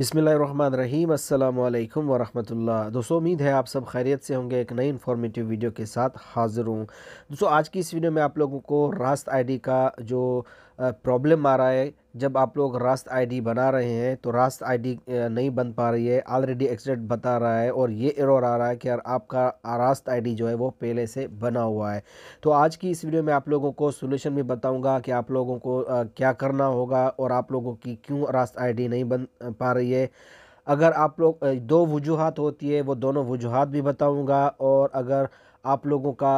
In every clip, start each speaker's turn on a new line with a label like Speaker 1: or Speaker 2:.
Speaker 1: बिसमीम् अल्लाम वरहमतुल्ला दोस्तों उम्मीद है आप सब खैरियत से होंगे एक नई इन्फॉर्मेटिव वीडियो के साथ हाज़िर हूँ दोस्तों आज की इस वीडियो में आप लोगों को रास्त आईडी का जो प्रॉब्लम आ रहा है जब आप लोग रास्त आईडी बना रहे हैं तो रास्त आईडी नहीं बन पा रही है ऑलरेडी एक्सीडेंट बता रहा है और ये एरर आ रहा है कि यार आपका रास्त आईडी जो है वो पहले से बना हुआ है तो आज की इस वीडियो में आप लोगों को सोल्यूशन भी बताऊंगा कि आप लोगों को क्या करना होगा और आप लोगों की क्यों रास्त आई नहीं बन पा रही है अगर आप लोग दो वजूहत होती है वो दोनों वजूहत भी बताऊँगा और अगर आप लोगों का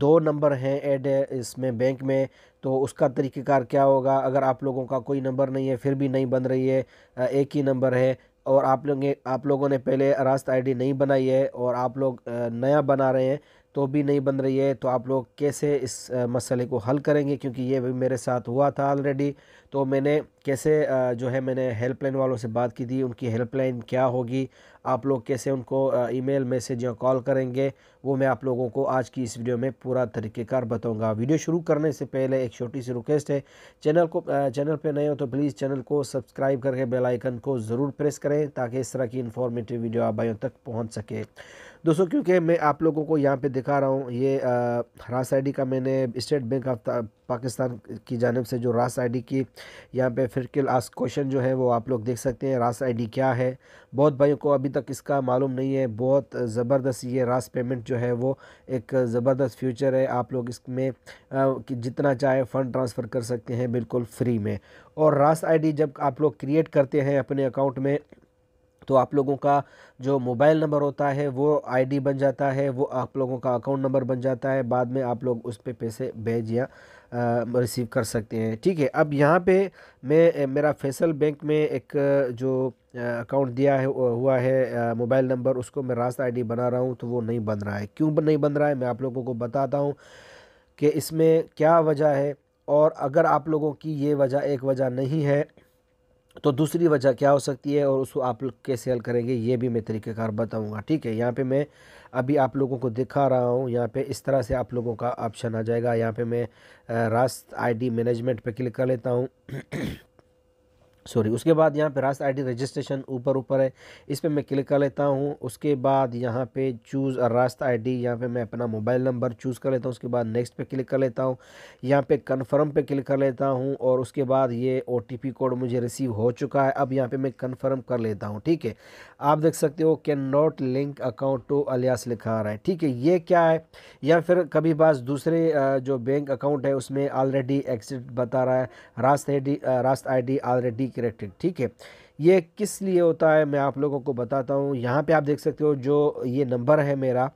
Speaker 1: दो नंबर हैं ऐड इसमें बैंक में तो उसका तरीक़ेकार क्या होगा अगर आप लोगों का कोई नंबर नहीं है फिर भी नहीं बन रही है एक ही नंबर है और आप लोग आप लोगों ने पहले रास्ता आईडी नहीं बनाई है और आप लोग नया बना रहे हैं तो भी नहीं बन रही है तो आप लोग कैसे इस मसले को हल करेंगे क्योंकि ये भी मेरे साथ हुआ था ऑलरेडी तो मैंने कैसे जो है मैंने हेल्पलाइन वालों से बात की थी उनकी हेल्पलाइन क्या होगी आप लोग कैसे उनको ईमेल मैसेज या कॉल करेंगे वो मैं आप लोगों को आज की इस वीडियो में पूरा तरीक़ेकार बताऊंगा वीडियो शुरू करने से पहले एक छोटी सी रिक्वेस्ट है चैनल को चैनल पे नए हो तो प्लीज़ चैनल को सब्सक्राइब करके बेलाइकन को ज़रूर प्रेस करें ताकि इस तरह की इन्फॉर्मेटिव वीडियो आप भाइयों तक पहुँच सके दोस्तों क्योंकि मैं आप लोगों को यहाँ पर दिखा रहा हूँ ये रास का मैंने स्टेट बैंक ऑफ पाकिस्तान की जानब से जो रास आईडी की यहाँ पे फिर के आस क्वेश्चन जो है वो आप लोग देख सकते हैं रास आईडी क्या है बहुत भाइयों को अभी तक इसका मालूम नहीं है बहुत ज़बरदस्त ये रास पेमेंट जो है वो एक ज़बरदस्त फ्यूचर है आप लोग इसमें जितना चाहे फ़ंड ट्रांसफ़र कर सकते हैं बिल्कुल फ्री में और रास आईडी जब आप लोग क्रिएट करते हैं अपने अकाउंट में तो आप लोगों का जो मोबाइल नंबर होता है वो आईडी बन जाता है वो आप लोगों का अकाउंट नंबर बन जाता है बाद में आप लोग उस पर पैसे भेज या रिसीव कर सकते हैं ठीक है अब यहाँ पे मैं मेरा फैसल बैंक में एक जो अकाउंट दिया है हुआ है मोबाइल नंबर उसको मैं रास्ता आईडी बना रहा हूँ तो वो नहीं बन रहा है क्यों नहीं बन रहा है मैं आप लोगों को बताता हूँ कि इसमें क्या वजह है और अगर आप लोगों की ये वजह एक वजह नहीं है तो दूसरी वजह क्या हो सकती है और उसको आप लोग कैसे हल करेंगे ये भी मैं तरीक़ेकार बताऊंगा ठीक है यहाँ पे मैं अभी आप लोगों को दिखा रहा हूँ यहाँ पे इस तरह से आप लोगों का ऑप्शन आ जाएगा यहाँ पे मैं रास्त आईडी मैनेजमेंट पे क्लिक कर लेता हूँ सॉरी उसके बाद यहाँ पे रास्ता आईडी रजिस्ट्रेशन ऊपर ऊपर है इस पर मैं क्लिक कर लेता हूँ उसके बाद यहाँ पे चूज़ रास्ता आईडी यहाँ पर मैं अपना मोबाइल नंबर चूज़ कर लेता हूँ उसके बाद नेक्स्ट पे क्लिक कर लेता हूँ यहाँ पे कन्फर्म पे क्लिक कर लेता हूँ और उसके बाद ये ओ कोड मुझे रिसीव हो चुका है अब यहाँ पर मैं कन्फर्म कर लेता हूँ ठीक है आप देख सकते हो can not link account to alias लिखा रहा है ठीक है ये क्या है या फिर कभी बास दूसरे जो बैंक अकाउंट है उसमें ऑलरेडी एक्सिट बता रहा है रास्ता आई रास्ता आई ऑलरेडी करेक्टेड ठीक है ये किस लिए होता है मैं आप लोगों को बताता हूँ यहाँ पे आप देख सकते हो जो ये नंबर है मेरा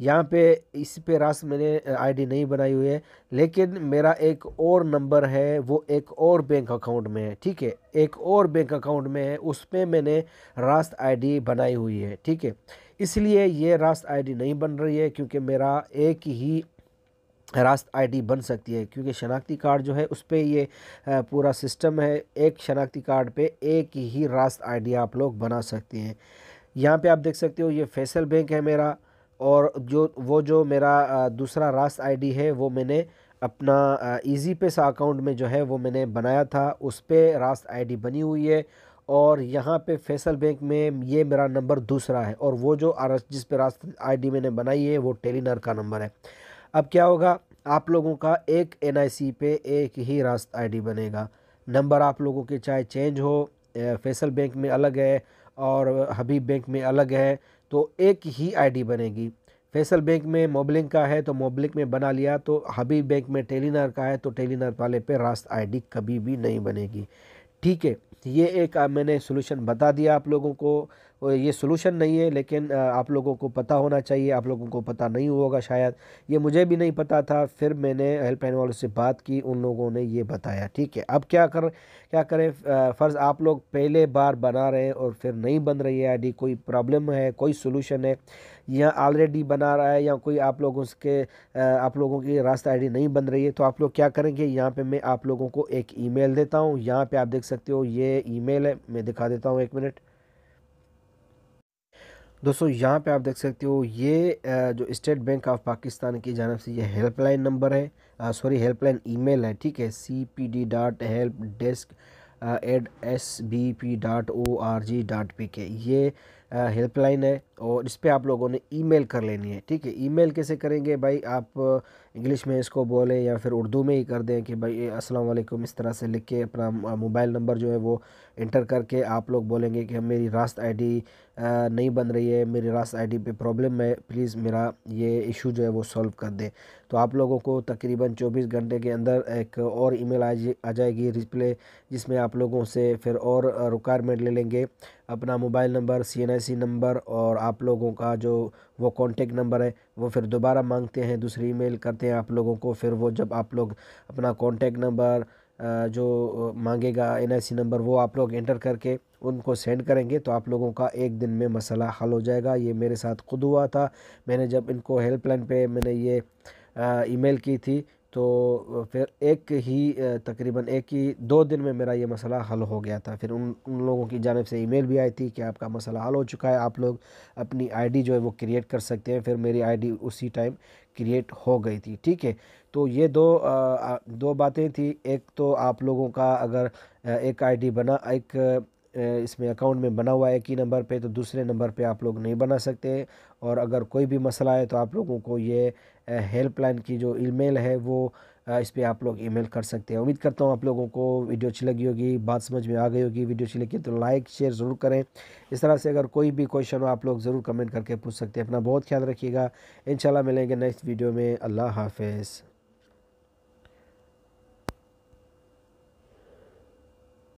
Speaker 1: यहाँ पे इस पे रास मैंने आईडी नहीं बनाई हुई है लेकिन मेरा एक और नंबर है वो एक और बैंक अकाउंट में है ठीक है एक और बैंक अकाउंट में है उस पर मैंने रास्त आईडी बनाई हुई है ठीक है इसलिए ये रास्त आईडी नहीं बन रही है क्योंकि मेरा एक ही रास्त आईडी बन सकती है क्योंकि शनाख्ती कार्ड जो है उस पर ये पूरा सिस्टम है एक शनाख्ती कार्ड पे एक ही रास्त आईडी आप लोग बना सकते हैं यहाँ पे आप देख सकते हो ये फैसल बैंक है मेरा और जो वो जो मेरा दूसरा रास्त आईडी है वो मैंने अपना इजी पे सा अकाउंट में जो है वो मैंने बनाया था उस पर रास्त आई बनी हुई है और यहाँ पे फैसल बैंक में ये मेरा नंबर दूसरा है और वो जो जिस पे रास्त आईडी मैंने बनाई है वो टेलीनर का नंबर है अब क्या होगा आप लोगों का एक एन पे एक ही रास्ता आईडी बनेगा नंबर आप लोगों के चाहे चेंज हो फैसल बैंक में अलग है और हबीब बैंक में अलग है तो एक ही आईडी बनेगी फैसल बैंक में मोबलिंग का है तो मोबलिंग में बना लिया तो हबीब बैंक में टेलीनार का है तो टेलीनार वाले पे रास्त आईडी कभी भी नहीं बनेगी ठीक है ये एक मैंने सोल्यूशन बता दिया आप लोगों को ये सोलूशन नहीं है लेकिन आप लोगों को पता होना चाहिए आप लोगों को पता नहीं होगा शायद ये मुझे भी नहीं पता था फिर मैंने हेल्पलाइन वालों से बात की उन लोगों ने ये बताया ठीक है अब क्या कर क्या करें फ़र्ज़ आप लोग पहले बार बना रहे हैं और फिर नहीं बन रही है आईडी कोई प्रॉब्लम है कोई सोलूशन है या ऑलरेडी बना रहा है या कोई आप लोगों के आप लोगों की रास्ता आई नहीं बन रही है तो आप लोग क्या करेंगे यहाँ पे मैं आप लोगों को एक ईमेल देता हूँ यहाँ पे आप देख सकते हो ये ईमेल है मैं दिखा देता हूँ एक मिनट दोस्तों यहाँ पे आप देख सकते हो ये जो स्टेट बैंक ऑफ पाकिस्तान की जानब से ये हेल्पलाइन नंबर है सॉरी हेल्पलाइन ईमेल है ठीक है C P D dot help desk at S B P dot O R G dot P K ये हेल्पलाइन है और इस पर आप लोगों ने ईमेल कर लेनी है ठीक है ईमेल कैसे करेंगे भाई आप इंग्लिश में इसको बोलें या फिर उर्दू में ही कर दें कि भाई अस्सलाम वालेकुम इस तरह से लिख के अपना मोबाइल नंबर जो है वो इंटर करके आप लोग बोलेंगे कि मेरी रास्त आईडी नहीं बन रही है मेरी रास्त आईडी पे प्रॉब्लम है प्लीज़ मेरा ये इशू जो है वो सॉल्व कर दें तो आप लोगों को तकरीबन चौबीस घंटे के अंदर एक और मेल आ जाएगी रिप्ले जिसमें आप लोगों से फिर और रिक्वायरमेंट ले लेंगे अपना मोबाइल नंबर सी नंबर और आप लोगों का जो वो कॉन्टेक्ट नंबर है वो फिर दोबारा मांगते हैं दूसरी ईमेल करते हैं आप लोगों को फिर वो जब आप लोग अपना कॉन्टेक्ट नंबर जो मांगेगा एनआईसी नंबर वो आप लोग एंटर करके उनको सेंड करेंगे तो आप लोगों का एक दिन में मसला हल हो जाएगा ये मेरे साथ खुद हुआ था मैंने जब इनको हेल्पलाइन पे मैंने ये ईमेल की थी तो फिर एक ही तकरीबन एक ही दो दिन में मेरा ये मसला हल हो गया था फिर उन उन लोगों की जानब से ईमेल भी आई थी कि आपका मसला हल हो चुका है आप लोग अपनी आईडी जो है वो क्रिएट कर सकते हैं फिर मेरी आईडी उसी टाइम क्रिएट हो गई थी ठीक है तो ये दो आ, दो बातें थी एक तो आप लोगों का अगर एक आईडी बना एक इसमें अकाउंट में बना हुआ है एक ही नंबर पे तो दूसरे नंबर पे आप लोग नहीं बना सकते और अगर कोई भी मसला है तो आप लोगों को ये हेल्पलाइन की जो ईमेल है वो इस पर आप लोग ईमेल कर सकते हैं उम्मीद करता हूँ आप लोगों को वीडियो अच्छी लगी होगी बात समझ में आ गई होगी वीडियो अच्छी लगी तो लाइक शेयर ज़रूर करें इस तरह से अगर कोई भी क्वेश्चन हो आप लोग ज़रूर कमेंट करके पूछ सकते हैं अपना बहुत ख्याल रखिएगा इन मिलेंगे नेक्स्ट वीडियो में अल्लाह हाफिज़